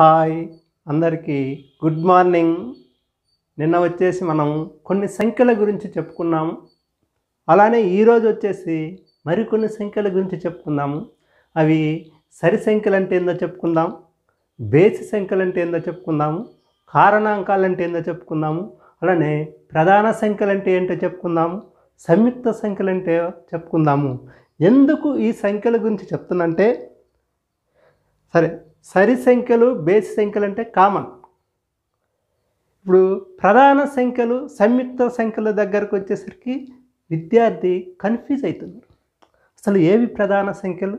hi అందరికీ good morning నిన్న వచ్చేసి మనం కొన్ని సంఖ్యల గురించి చెప్పుకున్నాము అలానే ఈరోజు వచ్చేసి మరికొన్ని సంఖ్యల గురించి చెప్పుకుందాము అవి సరి సంఖ్యలు అంటే ఏందో చెప్పుకుందాం బేసి సంఖ్యలు అంటే ఏందో చెప్పుకుందాము కారణాంకాలు అంటే ఏందో చెప్పుకుందాము అలానే ప్రధాన సంఖ్యలు అంటే ఏంటో చెప్పుకుందాము సంయుక్త సంఖ్యలు అంటే చెప్పుకుందాము ఎందుకు ఈ సంఖ్యల గురించి చెప్తున్నంటే సరే సరి సంఖ్యలు బేస్ సంఖ్యలు అంటే కామన్ ఇప్పుడు ప్రధాన సంఖ్యలు సంయుక్త సంఖ్యల దగ్గరకు వచ్చేసరికి విద్యార్థి కన్ఫ్యూజ్ అవుతుంది అసలు ఏవి ప్రధాన సంఖ్యలు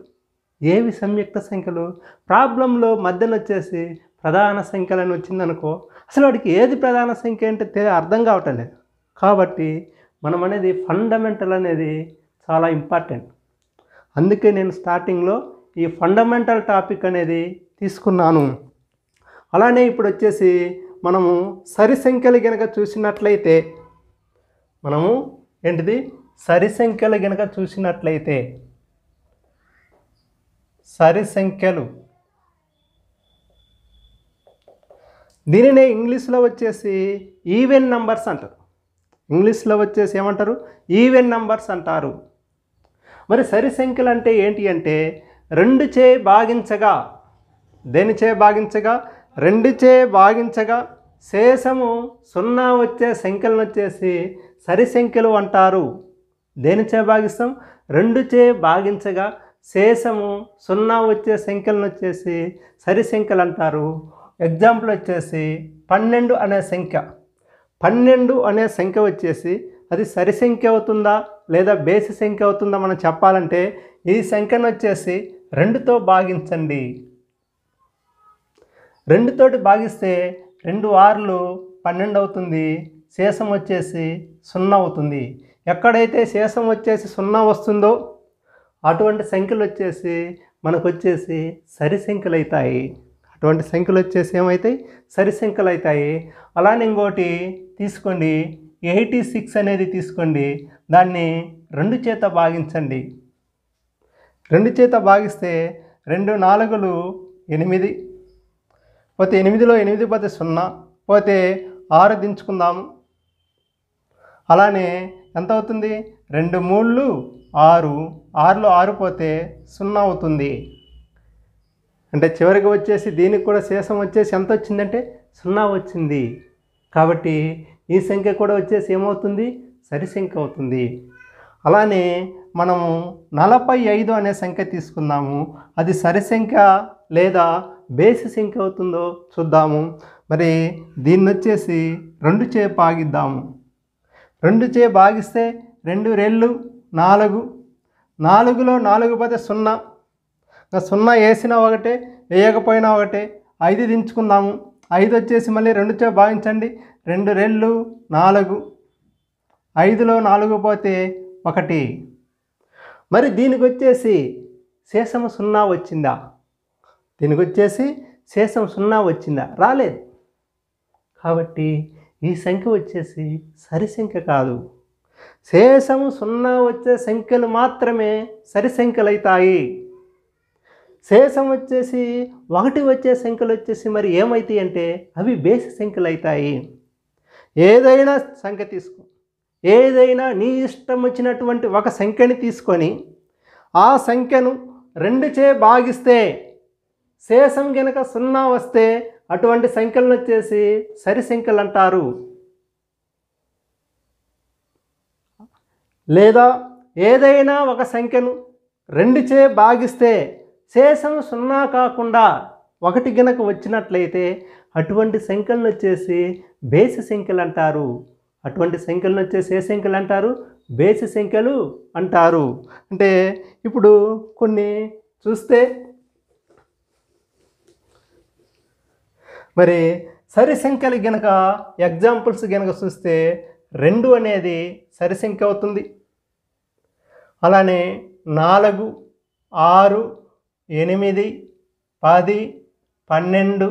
ఏవి సంయుక్త సంఖ్యలు ప్రాబ్లంలో మధ్యన వచ్చేసి ప్రధాన సంఖ్యలను వచ్చిందనుకో అసలు వాడికి ఏది ప్రధాన సంఖ్య అంటే అర్థం కావటం లేదు కాబట్టి మనం అనేది ఫండమెంటల్ అనేది చాలా ఇంపార్టెంట్ అందుకే నేను స్టార్టింగ్లో ఈ ఫండమెంటల్ టాపిక్ అనేది తీసుకున్నాను అలానే ఇప్పుడు వచ్చేసి మనము సరి సంఖ్యలు గనక చూసినట్లయితే మనము ఏంటిది సరి సంఖ్యలు గనక చూసినట్లయితే సరి సంఖ్యలు దీనినే ఇంగ్లీష్లో వచ్చేసి ఈవెన్ నంబర్స్ అంటారు ఇంగ్లీష్లో వచ్చేసి ఏమంటారు ఈవెన్ నంబర్స్ అంటారు మరి సరి సంఖ్యలు అంటే ఏంటి అంటే రెండు చే భాగించగా దేనిచే భాగించగా రెండుచే భాగించగా శేషము సున్నా వచ్చే సంఖ్యలను వచ్చేసి సరి సంఖ్యలు అంటారు దేనిచే భాగిస్తాం రెండుచే భాగించగా శేషము సున్నా వచ్చే సంఖ్యలను వచ్చేసి సరి సంఖ్యలు అంటారు ఎగ్జాంపుల్ వచ్చేసి పన్నెండు అనే సంఖ్య పన్నెండు అనే సంఖ్య వచ్చేసి అది సరి సంఖ్య అవుతుందా లేదా బేసి సంఖ్య అవుతుందా మనం చెప్పాలంటే ఈ సంఖ్యను వచ్చేసి రెండుతో భాగించండి రెండుతోటి భాగిస్తే రెండు ఆర్లు పన్నెండు అవుతుంది శేషం వచ్చేసి సున్నా అవుతుంది ఎక్కడైతే శేషం వచ్చేసి సున్నా వస్తుందో అటువంటి సంఖ్యలు వచ్చేసి మనకు వచ్చేసి సరి సంఖ్యలు అవుతాయి అటువంటి సంఖ్యలు వచ్చేసి ఏమవుతాయి సరి సంఖ్యలు అవుతాయి అలానే ఇంకోటి తీసుకోండి ఎయిటీ సిక్స్ అనేది తీసుకోండి దాన్ని రెండు చేత భాగించండి రెండు చేత భాగిస్తే రెండు నాలుగులు ఎనిమిది పోతే ఎనిమిదిలో ఎనిమిది పోతే సున్నా పోతే ఆరు దించుకుందాము అలానే ఎంత అవుతుంది రెండు మూళ్ళు ఆరు ఆరులో ఆరు పోతే సున్నా అవుతుంది అంటే చివరికి వచ్చేసి దీనికి కూడా శేషం వచ్చేసి ఎంత వచ్చిందంటే సున్నా వచ్చింది కాబట్టి ఈ సంఖ్య కూడా వచ్చేసి ఏమవుతుంది సరి సంఖ్య అవుతుంది అలానే మనము నలభై ఐదు అనే సంఖ్య తీసుకుందాము అది సరి సంఖ్య లేదా బేసిస్ సింక్ అవుతుందో చూద్దాము మరి దీన్ని వచ్చేసి రెండు చే భాగిద్దాము రెండు చే భాగిస్తే రెండు రెళ్ళు నాలుగు నాలుగులో నాలుగు పోతే సున్నా ఇంకా సున్నా వేసినా ఒకటే వేయకపోయినా ఒకటే ఐదు దించుకుందాము ఐదు వచ్చేసి మళ్ళీ రెండు చే భాగించండి రెండు రెళ్ళు నాలుగు ఐదులో నాలుగు పోతే ఒకటి మరి దీనికి వచ్చేసి శేషము సున్నా వచ్చిందా దీనికి వచ్చేసి శేషం సున్నా వచ్చిందా రాలేదు కాబట్టి ఈ సంఖ్య వచ్చేసి సరి సంఖ్య కాదు శేషము సున్నా వచ్చే సంఖ్యలు మాత్రమే సరి అవుతాయి శేషం వచ్చేసి ఒకటి వచ్చే సంఖ్యలు వచ్చేసి మరి ఏమవుతాయి అంటే అవి బేసి సంఖ్యలు అవుతాయి ఏదైనా సంఖ్య తీసుకో ఏదైనా నీ ఇష్టం వచ్చినటువంటి ఒక సంఖ్యని తీసుకొని ఆ సంఖ్యను రెండు చే భాగిస్తే శేషం గనక సున్నా వస్తే అటువంటి సంఖ్యలను వచ్చేసి సరి సంఖ్యలు అంటారు లేదా ఏదైనా ఒక సంఖ్యను రెండుచే భాగిస్తే శేషం సున్నా కాకుండా ఒకటి గనక వచ్చినట్లయితే అటువంటి సంఖ్యలను వచ్చేసి బేసి సంఖ్యలు అంటారు అటువంటి సంఖ్యలను వచ్చేసి ఏ సంఖ్యలు అంటారు బేసి సంఖ్యలు అంటారు అంటే ఇప్పుడు కొన్ని చూస్తే మరి సరి సంఖ్యలు గనక ఎగ్జాంపుల్స్ గనక చూస్తే రెండు అనేది సరి సంఖ్య అవుతుంది అలానే నాలుగు ఆరు ఎనిమిది పది పన్నెండు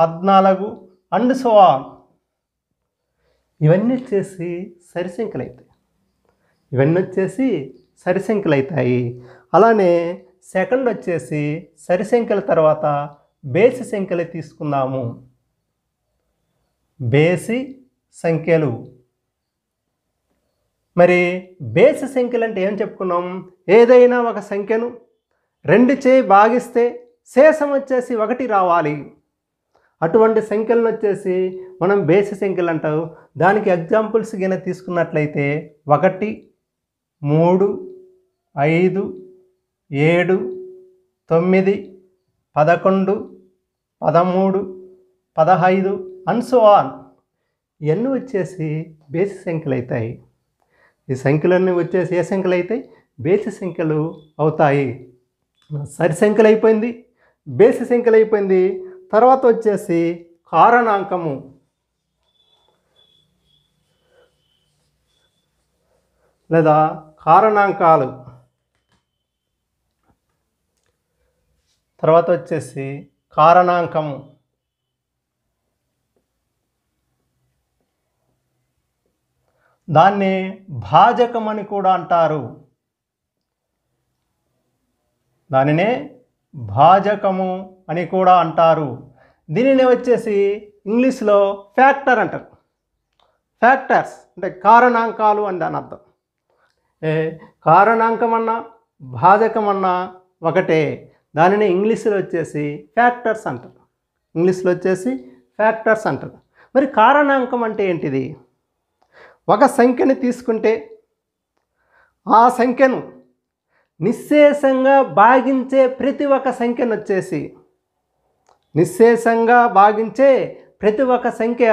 పద్నాలుగు అండ్ సోవా ఇవన్నీ వచ్చేసి సరి సంఖ్యలు అవుతాయి ఇవన్నీ వచ్చేసి సరి సంఖ్యలు అవుతాయి అలానే సెకండ్ వచ్చేసి సరి సంఖ్యల తర్వాత బేసి సంఖ్యలు తీసుకుందాము బేసి సంఖ్యలు మరి బేసి సంఖ్యలు అంటే ఏం చెప్పుకున్నాం ఏదైనా ఒక సంఖ్యను రెండు చేయి భాగిస్తే శేషం వచ్చేసి ఒకటి రావాలి అటువంటి సంఖ్యలను వచ్చేసి మనం బేసి సంఖ్యలు అంటావు దానికి ఎగ్జాంపుల్స్ కింద తీసుకున్నట్లయితే ఒకటి మూడు ఐదు ఏడు తొమ్మిది పదకొండు పదమూడు పదహైదు అన్సో ఆన్ ఇవన్నీ వచ్చేసి బేసి సంఖ్యలు అవుతాయి ఈ సంఖ్యలన్నీ వచ్చేసి ఏ సంఖ్యలు అవుతాయి బేసి సంఖ్యలు అవుతాయి సరి సంఖ్యలు అయిపోయింది బేసి సంఖ్యలు అయిపోయింది తర్వాత వచ్చేసి కారణాంకము లేదా కారణాంకాలు తర్వాత వచ్చేసి కారణాంకం దాన్ని భాజకం అని కూడా అంటారు దానినే భాజకము అని కూడా అంటారు దీనిని వచ్చేసి ఇంగ్లీష్లో ఫ్యాక్టర్ అంటారు ఫ్యాక్టర్స్ అంటే కారణాంకాలు అని దాని అర్థం ఏ కారణాంకం అన్నా భాజకం అన్నా ఒకటే దానిని ఇంగ్లీష్లో వచ్చేసి ఫ్యాక్టర్స్ అంటారు ఇంగ్లీష్లో వచ్చేసి ఫ్యాక్టర్స్ అంటారు మరి కారణాంకం అంటే ఏంటిది ఒక సంఖ్యని తీసుకుంటే ఆ సంఖ్యను నిశ్శేషంగా భాగించే ప్రతి ఒక్క సంఖ్యను వచ్చేసి నిశ్శేషంగా భాగించే ప్రతి ఒక్క సంఖ్య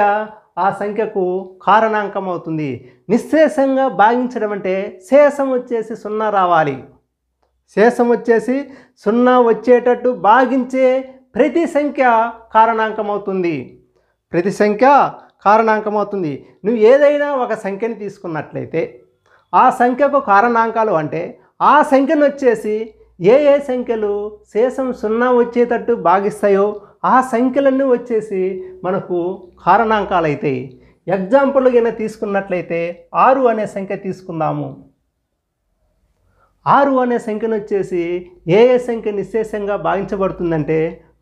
ఆ సంఖ్యకు కారణాంకం అవుతుంది నిశ్శేషంగా భాగించడం అంటే శేషం వచ్చేసి సున్నా రావాలి శేషం వచ్చేసి సున్నా వచ్చేటట్టు భాగించే ప్రతి సంఖ్య కారణాంకమవుతుంది ప్రతి సంఖ్య కారణాంకమవుతుంది నువ్వు ఏదైనా ఒక సంఖ్యని తీసుకున్నట్లయితే ఆ సంఖ్యకు కారణాంకాలు అంటే ఆ సంఖ్యను వచ్చేసి ఏ ఏ సంఖ్యలు శేషం సున్నా వచ్చేటట్టు భాగిస్తాయో ఆ సంఖ్యలన్నీ వచ్చేసి మనకు కారణాంకాలు అవుతాయి ఎగ్జాంపుల్గా తీసుకున్నట్లయితే ఆరు అనే సంఖ్య తీసుకుందాము ఆరు అనే సంఖ్యను వచ్చేసి ఏ ఏ సంఖ్య నిశ్చేషంగా భాగించబడుతుందంటే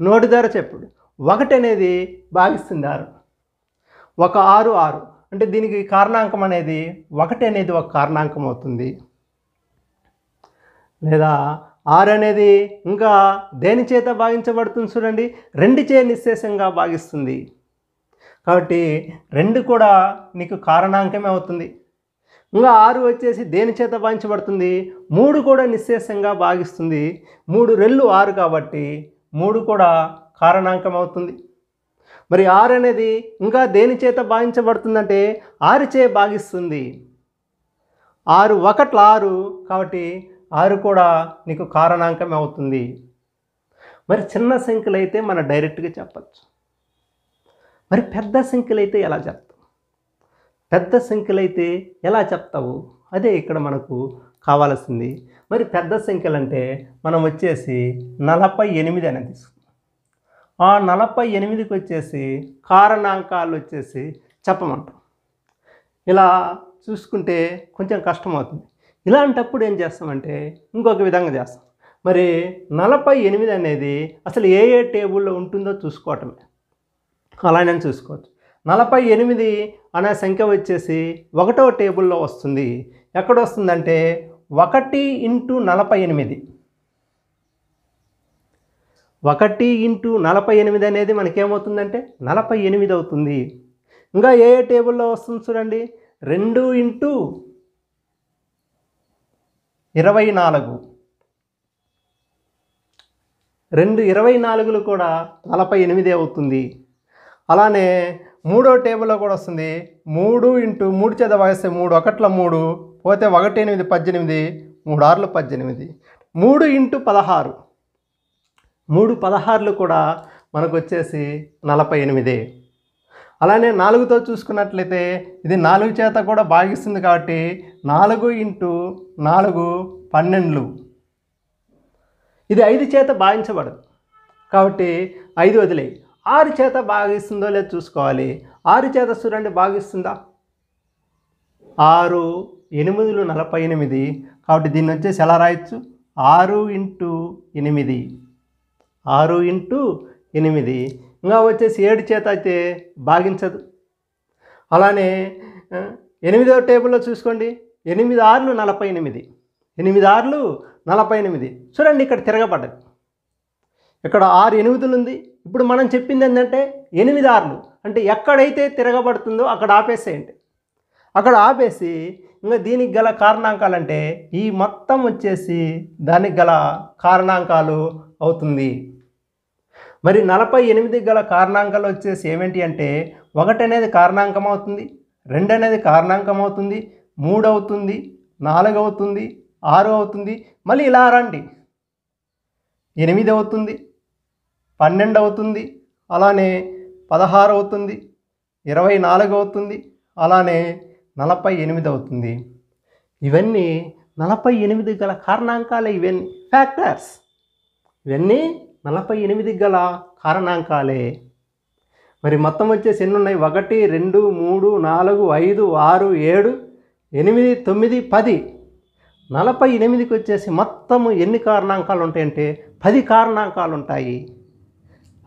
నోటి ద్వారా చెప్పుడు ఒకటి అనేది భాగిస్తుంది ఆరు ఒక ఆరు ఆరు అంటే దీనికి కారణాంకం అనేది ఒకటి అనేది ఒక కారణాంకం అవుతుంది లేదా ఆరు అనేది ఇంకా దేని చేత భాగించబడుతుంది చూడండి రెండు చే నిశ్చేషంగా భాగిస్తుంది కాబట్టి రెండు కూడా నీకు కారణాంకమే అవుతుంది ఇంకా ఆరు వచ్చేసి దేని చేత భాగించబడుతుంది మూడు కూడా నిశ్శేషంగా భాగిస్తుంది మూడు రెళ్ళు ఆరు కాబట్టి మూడు కూడా కారణాంకం అవుతుంది మరి ఆరు అనేది ఇంకా దేని చేత ఆరు చే భాగిస్తుంది ఆరు ఒకట్ల ఆరు కాబట్టి ఆరు కూడా నీకు కారణాంకం అవుతుంది మరి చిన్న సంఖ్యలు అయితే మనం డైరెక్ట్గా చెప్పచ్చు మరి పెద్ద సంఖ్యలు అయితే ఎలా చెప్పచ్చు పెద్ద సంఖ్యలైతే ఎలా చెప్తావు అదే ఇక్కడ మనకు కావాల్సింది మరి పెద్ద సంఖ్యలు అంటే మనం వచ్చేసి నలభై ఎనిమిది అనేది తీసుకుందాం ఆ నలభై ఎనిమిదికి వచ్చేసి కారణాంకాలు వచ్చేసి చెప్పమంటాం ఇలా చూసుకుంటే కొంచెం కష్టమవుతుంది ఇలాంటప్పుడు ఏం చేస్తామంటే ఇంకొక విధంగా చేస్తాం మరి నలభై ఎనిమిది అనేది అసలు ఏ ఏ టేబుల్లో ఉంటుందో చూసుకోవటమే అలానే చూసుకోవచ్చు నలభై ఎనిమిది అనే సంఖ్య వచ్చేసి ఒకటో టేబుల్లో వస్తుంది ఎక్కడ వస్తుందంటే ఒకటి ఇంటూ నలభై ఎనిమిది ఒకటి ఇంటూ నలభై ఎనిమిది అనేది మనకేమవుతుందంటే నలభై ఎనిమిది అవుతుంది ఇంకా ఏ ఏ టేబుల్లో వస్తుంది చూడండి రెండు ఇంటూ ఇరవై నాలుగు రెండు ఇరవై నాలుగులు కూడా నలభై ఎనిమిది అవుతుంది అలానే మూడో టేబుల్లో కూడా వస్తుంది మూడు ఇంటూ మూడు చేత వాయిస్తే మూడు ఒకట్ల మూడు పోతే ఒకటి ఎనిమిది పద్దెనిమిది మూడు ఆరులు పద్దెనిమిది మూడు ఇంటూ పదహారు మూడు పదహారులు కూడా మనకు వచ్చేసి నలభై ఎనిమిది అలానే నాలుగుతో చూసుకున్నట్లయితే ఇది నాలుగు చేత కూడా భాగిస్తుంది కాబట్టి నాలుగు ఇంటూ నాలుగు పన్నెండులు ఇది ఐదు చేత భాగించబడదు కాబట్టి ఐదు వదిలేయి ఆరు చేత భాగిస్తుందో లేదో చూసుకోవాలి ఆరు చేత చూడండి భాగిస్తుందా ఆరు ఎనిమిదిలు నలభై ఎనిమిది కాబట్టి దీన్ని వచ్చేసి ఎలా రాయొచ్చు ఆరు ఇంటూ ఎనిమిది ఆరు ఇంటూ ఎనిమిది ఇంకా వచ్చేసి ఏడు చేత అయితే భాగించదు అలానే ఎనిమిదో టేబుల్లో చూసుకోండి ఎనిమిది ఆరులు నలభై ఎనిమిది ఎనిమిది ఆరులు నలభై ఎనిమిది చూడండి ఇక్కడ తిరగబడ్డది ఇక్కడ ఆరు ఎనిమిదులు ఉంది ఇప్పుడు మనం చెప్పింది ఏంటంటే ఎనిమిది ఆరులు అంటే ఎక్కడైతే తిరగబడుతుందో అక్కడ ఆపేసేయండి అక్కడ ఆపేసి ఇంకా దీనికి గల కారణాంకాలంటే ఈ మొత్తం వచ్చేసి దానికి గల కారణాంకాలు అవుతుంది మరి నలభై ఎనిమిది గల కారణాంకాలు వచ్చేసి ఏమిటి అంటే ఒకటి అనేది కారణాంకం అవుతుంది రెండు అనేది కారణాంకం అవుతుంది మూడు అవుతుంది నాలుగు అవుతుంది ఆరు అవుతుంది మళ్ళీ ఇలా రండి ఎనిమిది అవుతుంది పన్నెండు అవుతుంది అలానే పదహారు అవుతుంది ఇరవై నాలుగు అవుతుంది అలానే నలభై ఎనిమిది అవుతుంది ఇవన్నీ నలభై ఎనిమిది గల కారణాంకాలే ఇవన్నీ ఫ్యాక్టర్స్ ఇవన్నీ నలభై ఎనిమిది గల కారణాంకాలే మరి మొత్తం వచ్చేసి ఎన్ని ఉన్నాయి ఒకటి రెండు మూడు నాలుగు ఐదు ఆరు ఏడు ఎనిమిది తొమ్మిది పది నలభై ఎనిమిదికి వచ్చేసి మొత్తము ఎన్ని కారణాంకాలు ఉంటాయంటే పది కారణాంకాలు ఉంటాయి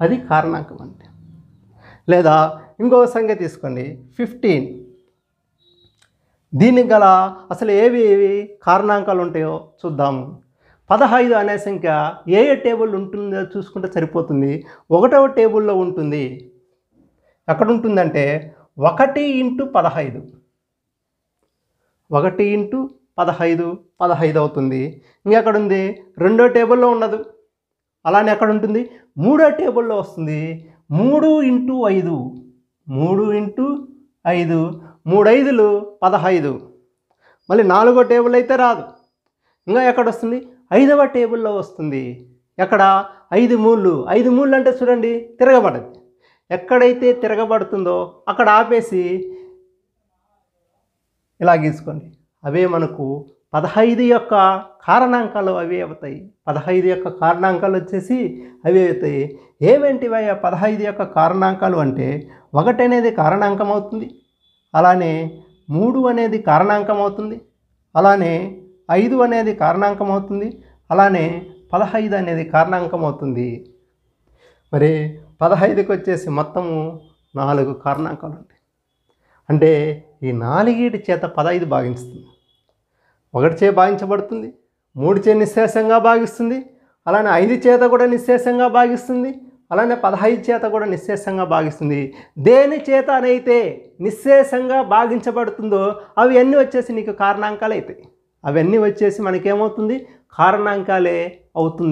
అది కారణాంకం అంటే లేదా ఇంకో సంఖ్య తీసుకోండి ఫిఫ్టీన్ దీనికి గల అసలు ఏవి ఏవి కారణాంకాలు ఉంటాయో చూద్దాము పదహైదు అనే సంఖ్య ఏ ఏ టేబుల్ ఉంటుందో చూసుకుంటే సరిపోతుంది ఒకటవ టేబుల్లో ఉంటుంది ఎక్కడ ఉంటుందంటే ఒకటి ఇంటూ పదహైదు ఒకటి ఇంటూ పదహైదు పదహైదు అవుతుంది ఇంకెక్కడుంది రెండో టేబుల్లో ఉండదు అలానే ఎక్కడ ఉంటుంది మూడో టేబుల్లో వస్తుంది మూడు ఇంటూ ఐదు మూడు ఇంటూ ఐదు మూడు ఐదులు పదహైదు మళ్ళీ నాలుగో టేబుల్ అయితే రాదు ఇంకా ఎక్కడ వస్తుంది ఐదవ టేబుల్లో వస్తుంది ఎక్కడ ఐదు మూళ్ళు ఐదు మూళ్ళు అంటే చూడండి తిరగబడది ఎక్కడైతే తిరగబడుతుందో అక్కడ ఆపేసి ఇలా గీసుకోండి అవే మనకు పదహైదు యొక్క కారణాంకాలు అవి అవుతాయి పదహైదు యొక్క కారణాంకాలు వచ్చేసి అవి అవుతాయి ఏమేంటివయ ఆ పదహైదు యొక్క కారణాంకాలు అంటే ఒకటి అనేది కారణాంకం అవుతుంది అలానే మూడు అనేది కారణాంకం అవుతుంది అలానే ఐదు అనేది కారణాంకం అవుతుంది అలానే పదహైదు అనేది కారణాంకం అవుతుంది మరి పదహైదుకి వచ్చేసి మొత్తము నాలుగు కారణాంకాలు ఉంటాయి అంటే ఈ నాలుగేటి చేత పదహైదు భాగించుతుంది ఒకటి చే భావించబడుతుంది మూడు చే నిశ్శేషంగా భాగిస్తుంది అలానే ఐదు చేత కూడా నిశ్శేషంగా భాగిస్తుంది అలానే పదహైదు చేత కూడా నిశ్శేషంగా భాగిస్తుంది దేని చేత అనైతే నిశ్శేషంగా భాగించబడుతుందో అవి అన్నీ వచ్చేసి నీకు కారణాంకాలు అవుతాయి అవన్నీ వచ్చేసి మనకేమవుతుంది కారణాంకాలే అవుతుంది